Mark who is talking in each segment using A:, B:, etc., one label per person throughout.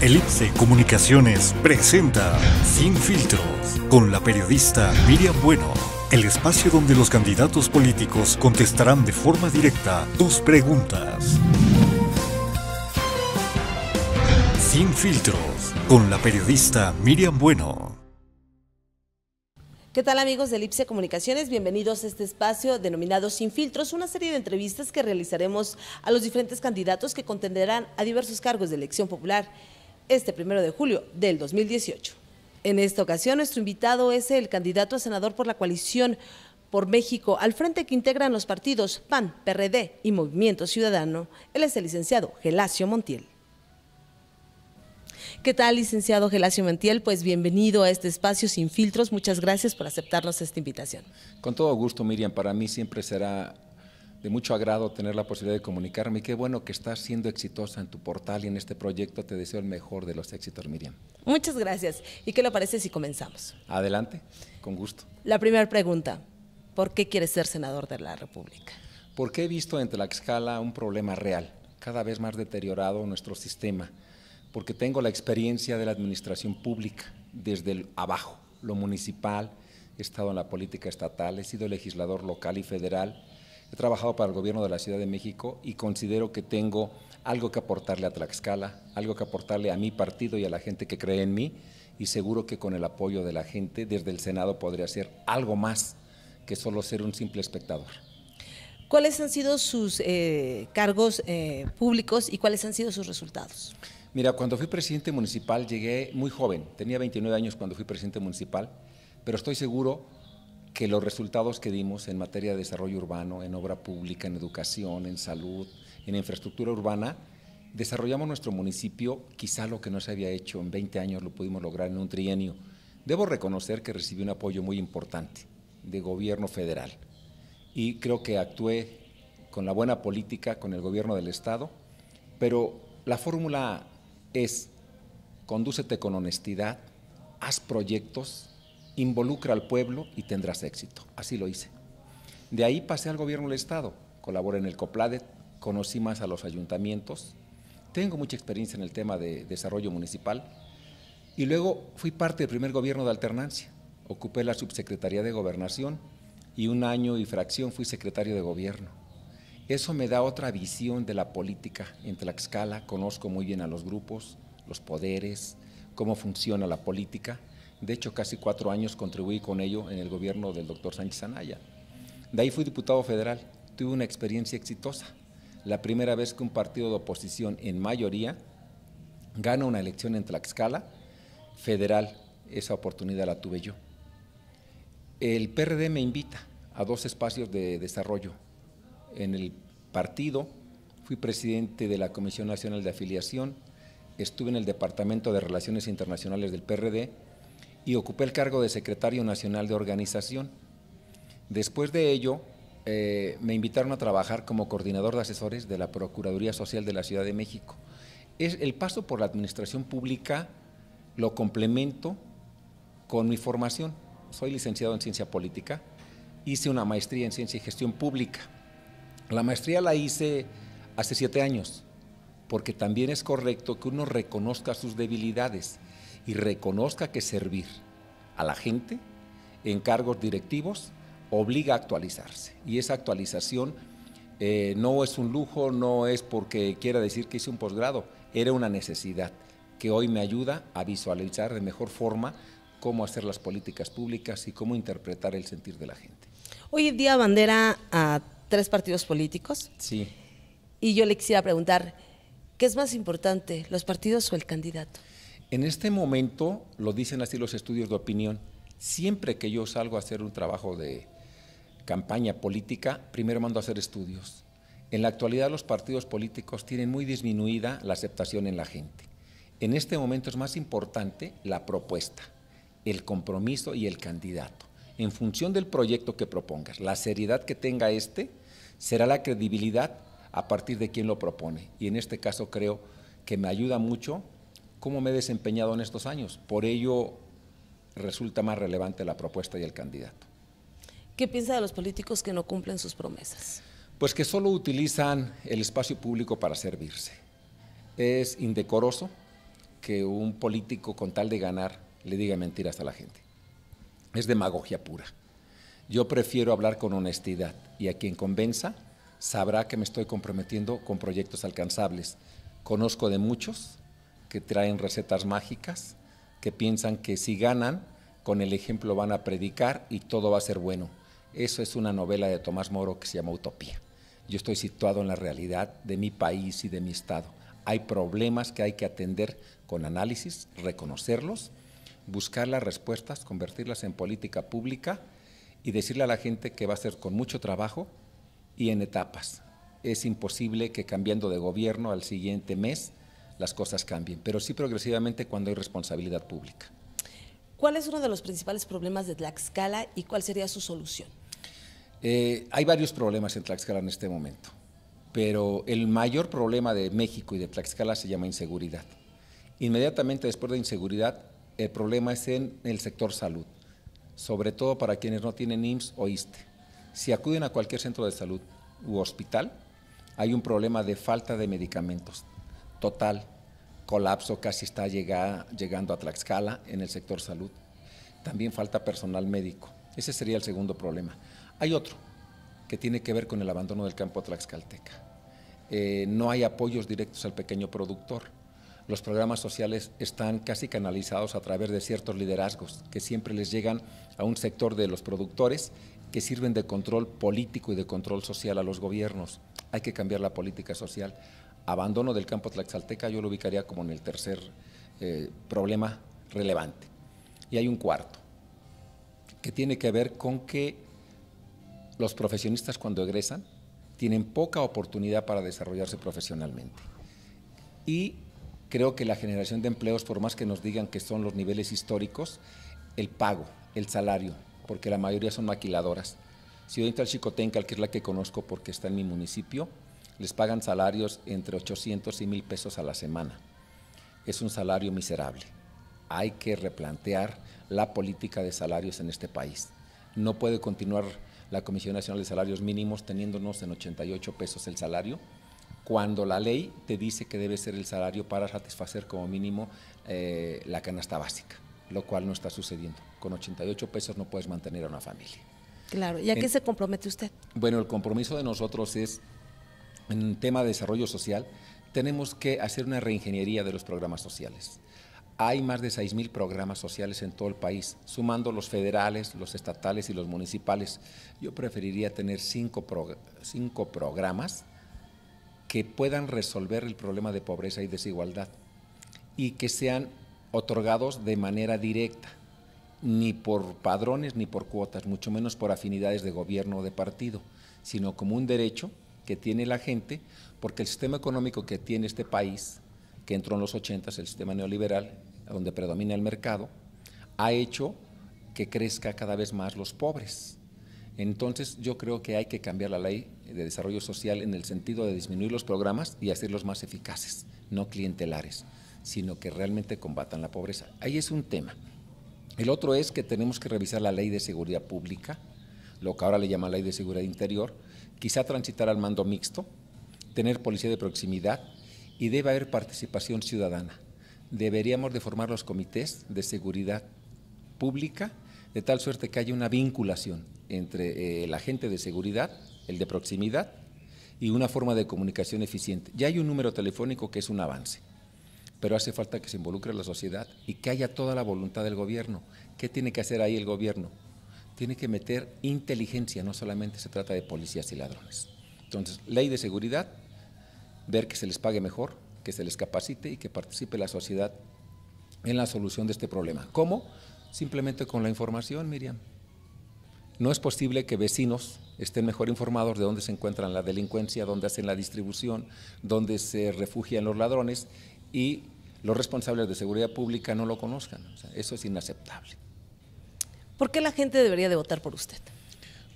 A: Elipse Comunicaciones presenta Sin Filtros con la periodista Miriam Bueno, el espacio donde los candidatos políticos contestarán de forma directa tus preguntas. Sin Filtros con la periodista Miriam Bueno.
B: ¿Qué tal amigos de Elipse Comunicaciones? Bienvenidos a este espacio denominado Sin Filtros, una serie de entrevistas que realizaremos a los diferentes candidatos que contenderán a diversos cargos de elección popular este primero de julio del 2018. En esta ocasión, nuestro invitado es el candidato a senador por la coalición por México, al frente que integran los partidos PAN, PRD y Movimiento Ciudadano. Él es el licenciado Gelacio Montiel. ¿Qué tal, licenciado Gelacio Montiel? Pues bienvenido a este espacio sin filtros. Muchas gracias por aceptarnos esta invitación.
A: Con todo gusto, Miriam. Para mí siempre será de mucho agrado tener la posibilidad de comunicarme y qué bueno que estás siendo exitosa en tu portal y en este proyecto. Te deseo el mejor de los éxitos, Miriam.
B: Muchas gracias. ¿Y qué le parece si comenzamos?
A: Adelante, con gusto.
B: La primera pregunta, ¿por qué quieres ser senador de la
A: República? Porque he visto en Tlaxcala un problema real, cada vez más deteriorado nuestro sistema, porque tengo la experiencia de la administración pública desde el abajo, lo municipal, he estado en la política estatal, he sido legislador local y federal He trabajado para el gobierno de la Ciudad de México y considero que tengo algo que aportarle a Tlaxcala, algo que aportarle a mi partido y a la gente que cree en mí y seguro que con el apoyo de la gente desde el Senado podría hacer algo más que solo ser un simple espectador.
B: ¿Cuáles han sido sus eh, cargos eh, públicos y cuáles han sido sus
A: resultados? Mira, cuando fui presidente municipal llegué muy joven, tenía 29 años cuando fui presidente municipal, pero estoy seguro que los resultados que dimos en materia de desarrollo urbano, en obra pública, en educación, en salud, en infraestructura urbana, desarrollamos nuestro municipio, quizá lo que no se había hecho en 20 años lo pudimos lograr en un trienio. Debo reconocer que recibí un apoyo muy importante de gobierno federal y creo que actué con la buena política, con el gobierno del Estado, pero la fórmula es condúcete con honestidad, haz proyectos involucra al pueblo y tendrás éxito. Así lo hice. De ahí pasé al gobierno del Estado, colaboré en el COPLADET, conocí más a los ayuntamientos, tengo mucha experiencia en el tema de desarrollo municipal y luego fui parte del primer gobierno de alternancia. Ocupé la subsecretaría de gobernación y un año y fracción fui secretario de gobierno. Eso me da otra visión de la política en Tlaxcala, conozco muy bien a los grupos, los poderes, cómo funciona la política de hecho, casi cuatro años contribuí con ello en el gobierno del doctor Sánchez Anaya. De ahí fui diputado federal. Tuve una experiencia exitosa. La primera vez que un partido de oposición en mayoría gana una elección en Tlaxcala federal. Esa oportunidad la tuve yo. El PRD me invita a dos espacios de desarrollo. En el partido fui presidente de la Comisión Nacional de Afiliación, estuve en el Departamento de Relaciones Internacionales del PRD y ocupé el cargo de secretario nacional de organización. Después de ello, eh, me invitaron a trabajar como coordinador de asesores de la Procuraduría Social de la Ciudad de México. Es, el paso por la administración pública lo complemento con mi formación. Soy licenciado en ciencia política, hice una maestría en ciencia y gestión pública. La maestría la hice hace siete años, porque también es correcto que uno reconozca sus debilidades y reconozca que servir a la gente en cargos directivos obliga a actualizarse. Y esa actualización eh, no es un lujo, no es porque quiera decir que hice un posgrado, era una necesidad que hoy me ayuda a visualizar de mejor forma cómo hacer las políticas públicas y cómo interpretar el sentir de la gente. Hoy en día bandera a tres partidos políticos. Sí.
B: Y yo le quisiera preguntar, ¿qué es más
A: importante,
B: los partidos o el candidato?
A: En este momento, lo dicen así los estudios de opinión, siempre que yo salgo a hacer un trabajo de campaña política, primero mando a hacer estudios. En la actualidad los partidos políticos tienen muy disminuida la aceptación en la gente. En este momento es más importante la propuesta, el compromiso y el candidato. En función del proyecto que propongas, la seriedad que tenga este, será la credibilidad a partir de quien lo propone. Y en este caso creo que me ayuda mucho cómo me he desempeñado en estos años. Por ello resulta más relevante la propuesta y el candidato.
B: ¿Qué piensa de los políticos que no cumplen sus
A: promesas? Pues que solo utilizan el espacio público para servirse. Es indecoroso que un político con tal de ganar le diga mentiras a la gente. Es demagogia pura. Yo prefiero hablar con honestidad y a quien convenza sabrá que me estoy comprometiendo con proyectos alcanzables. Conozco de muchos que traen recetas mágicas, que piensan que si ganan, con el ejemplo van a predicar y todo va a ser bueno. Eso es una novela de Tomás Moro que se llama Utopía. Yo estoy situado en la realidad de mi país y de mi estado. Hay problemas que hay que atender con análisis, reconocerlos, buscar las respuestas, convertirlas en política pública y decirle a la gente que va a ser con mucho trabajo y en etapas. Es imposible que cambiando de gobierno al siguiente mes las cosas cambien, pero sí progresivamente cuando hay responsabilidad pública.
B: ¿Cuál es uno de los principales problemas de Tlaxcala y cuál sería su solución?
A: Eh, hay varios problemas en Tlaxcala en este momento, pero el mayor problema de México y de Tlaxcala se llama inseguridad. Inmediatamente después de inseguridad, el problema es en el sector salud, sobre todo para quienes no tienen IMSS o ISTE. Si acuden a cualquier centro de salud u hospital, hay un problema de falta de medicamentos total, colapso casi está llegando a Tlaxcala en el sector salud. También falta personal médico. Ese sería el segundo problema. Hay otro que tiene que ver con el abandono del campo tlaxcalteca. Eh, no hay apoyos directos al pequeño productor. Los programas sociales están casi canalizados a través de ciertos liderazgos que siempre les llegan a un sector de los productores que sirven de control político y de control social a los gobiernos. Hay que cambiar la política social. Abandono del campo tlaxalteca yo lo ubicaría como en el tercer eh, problema relevante. Y hay un cuarto, que tiene que ver con que los profesionistas cuando egresan tienen poca oportunidad para desarrollarse profesionalmente. Y creo que la generación de empleos, por más que nos digan que son los niveles históricos, el pago, el salario, porque la mayoría son maquiladoras, Ciudad Industrial Chicotenca, que es la que conozco porque está en mi municipio, les pagan salarios entre 800 y 1000 pesos a la semana. Es un salario miserable. Hay que replantear la política de salarios en este país. No puede continuar la Comisión Nacional de Salarios Mínimos teniéndonos en 88 pesos el salario, cuando la ley te dice que debe ser el salario para satisfacer como mínimo eh, la canasta básica, lo cual no está sucediendo. Con 88 pesos no puedes mantener a una familia.
B: Claro, ¿y a qué se compromete usted?
A: Bueno, el compromiso de nosotros es, en tema de desarrollo social, tenemos que hacer una reingeniería de los programas sociales. Hay más de mil programas sociales en todo el país, sumando los federales, los estatales y los municipales. Yo preferiría tener cinco programas que puedan resolver el problema de pobreza y desigualdad y que sean otorgados de manera directa ni por padrones ni por cuotas, mucho menos por afinidades de gobierno o de partido, sino como un derecho que tiene la gente, porque el sistema económico que tiene este país, que entró en los 80, el sistema neoliberal, donde predomina el mercado, ha hecho que crezca cada vez más los pobres. Entonces yo creo que hay que cambiar la ley de desarrollo social en el sentido de disminuir los programas y hacerlos más eficaces, no clientelares, sino que realmente combatan la pobreza. Ahí es un tema. El otro es que tenemos que revisar la ley de seguridad pública, lo que ahora le llama ley de seguridad interior, quizá transitar al mando mixto, tener policía de proximidad y debe haber participación ciudadana. Deberíamos de formar los comités de seguridad pública de tal suerte que haya una vinculación entre eh, el agente de seguridad, el de proximidad y una forma de comunicación eficiente. Ya hay un número telefónico que es un avance pero hace falta que se involucre la sociedad y que haya toda la voluntad del gobierno. ¿Qué tiene que hacer ahí el gobierno? Tiene que meter inteligencia, no solamente se trata de policías y ladrones. Entonces, ley de seguridad, ver que se les pague mejor, que se les capacite y que participe la sociedad en la solución de este problema. ¿Cómo? Simplemente con la información, Miriam. No es posible que vecinos estén mejor informados de dónde se encuentran la delincuencia, dónde hacen la distribución, dónde se refugian los ladrones y los responsables de seguridad pública no lo conozcan. eso es inaceptable.
B: ¿Por qué la gente debería de votar por usted?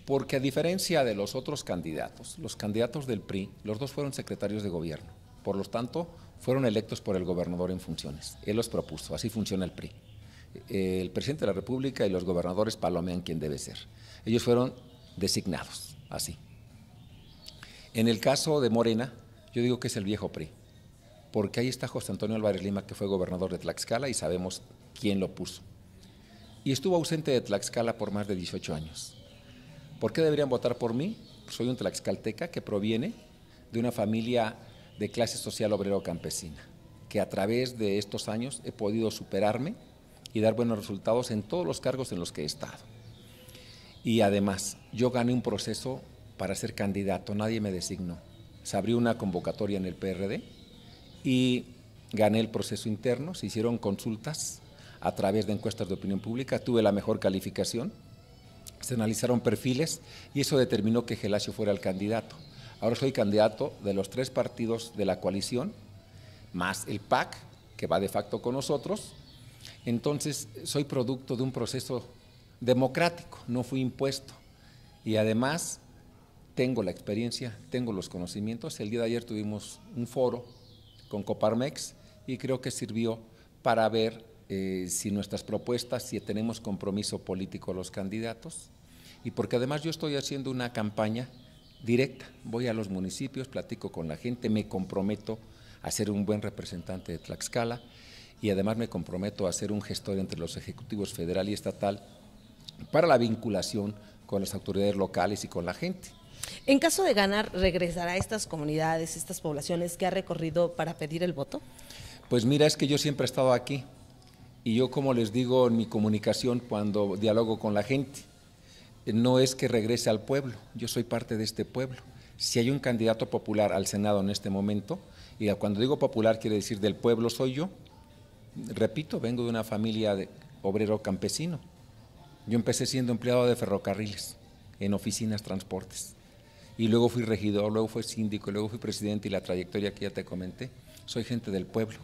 A: Porque a diferencia de los otros candidatos, los candidatos del PRI, los dos fueron secretarios de gobierno. Por lo tanto, fueron electos por el gobernador en funciones. Él los propuso, así funciona el PRI. El presidente de la República y los gobernadores palomean quién debe ser. Ellos fueron designados, así. En el caso de Morena, yo digo que es el viejo PRI porque ahí está José Antonio Álvarez Lima, que fue gobernador de Tlaxcala y sabemos quién lo puso. Y estuvo ausente de Tlaxcala por más de 18 años. ¿Por qué deberían votar por mí? soy un tlaxcalteca que proviene de una familia de clase social obrero campesina, que a través de estos años he podido superarme y dar buenos resultados en todos los cargos en los que he estado. Y además, yo gané un proceso para ser candidato, nadie me designó. Se abrió una convocatoria en el PRD, y gané el proceso interno, se hicieron consultas a través de encuestas de opinión pública, tuve la mejor calificación, se analizaron perfiles y eso determinó que Gelacio fuera el candidato. Ahora soy candidato de los tres partidos de la coalición, más el PAC, que va de facto con nosotros. Entonces, soy producto de un proceso democrático, no fui impuesto. Y además, tengo la experiencia, tengo los conocimientos. El día de ayer tuvimos un foro con Coparmex y creo que sirvió para ver eh, si nuestras propuestas, si tenemos compromiso político los candidatos, y porque además yo estoy haciendo una campaña directa, voy a los municipios, platico con la gente, me comprometo a ser un buen representante de Tlaxcala y además me comprometo a ser un gestor entre los ejecutivos federal y estatal para la vinculación con las autoridades locales y con la gente.
B: En caso de ganar, ¿regresará a estas comunidades, estas poblaciones que ha recorrido para pedir el voto?
A: Pues mira, es que yo siempre he estado aquí y yo como les digo en mi comunicación cuando dialogo con la gente, no es que regrese al pueblo, yo soy parte de este pueblo. Si hay un candidato popular al Senado en este momento, y cuando digo popular quiere decir del pueblo soy yo, repito, vengo de una familia de obrero campesino. Yo empecé siendo empleado de ferrocarriles en oficinas transportes y luego fui regidor, luego fui síndico, luego fui presidente y la trayectoria que ya te comenté. Soy gente del pueblo.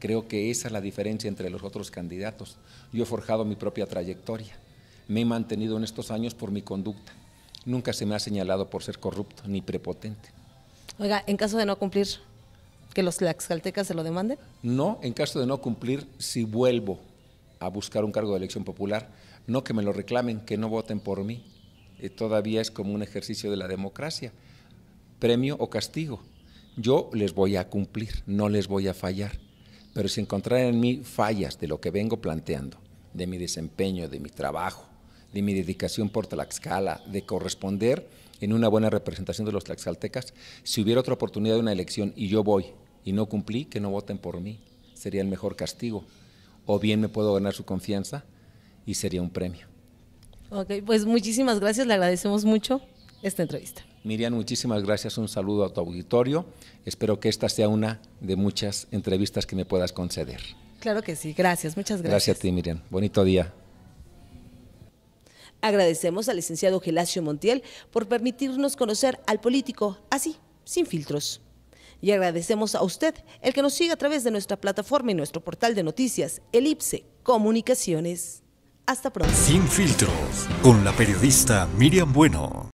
A: Creo que esa es la diferencia entre los otros candidatos. Yo he forjado mi propia trayectoria. Me he mantenido en estos años por mi conducta. Nunca se me ha señalado por ser corrupto ni prepotente.
B: Oiga, en caso de no cumplir, ¿que los tlaxcaltecas se lo demanden?
A: No, en caso de no cumplir, si vuelvo a buscar un cargo de elección popular, no que me lo reclamen, que no voten por mí, eh, todavía es como un ejercicio de la democracia, premio o castigo. Yo les voy a cumplir, no les voy a fallar, pero si encontrar en mí fallas de lo que vengo planteando, de mi desempeño, de mi trabajo, de mi dedicación por Tlaxcala, de corresponder en una buena representación de los tlaxcaltecas, si hubiera otra oportunidad de una elección y yo voy y no cumplí, que no voten por mí, sería el mejor castigo. O bien me puedo ganar su confianza y sería un premio.
B: Ok, pues muchísimas gracias, le agradecemos mucho esta entrevista.
A: Miriam, muchísimas gracias, un saludo a tu auditorio. Espero que esta sea una de muchas entrevistas que me puedas conceder.
B: Claro que sí, gracias, muchas gracias. Gracias
A: a ti, Miriam. Bonito día.
B: Agradecemos al licenciado Gelacio Montiel por permitirnos conocer al político así, sin filtros. Y agradecemos a usted el que nos sigue a través de nuestra plataforma y nuestro portal de noticias, Elipse Comunicaciones. Hasta pronto. Sin filtros, con la periodista Miriam Bueno.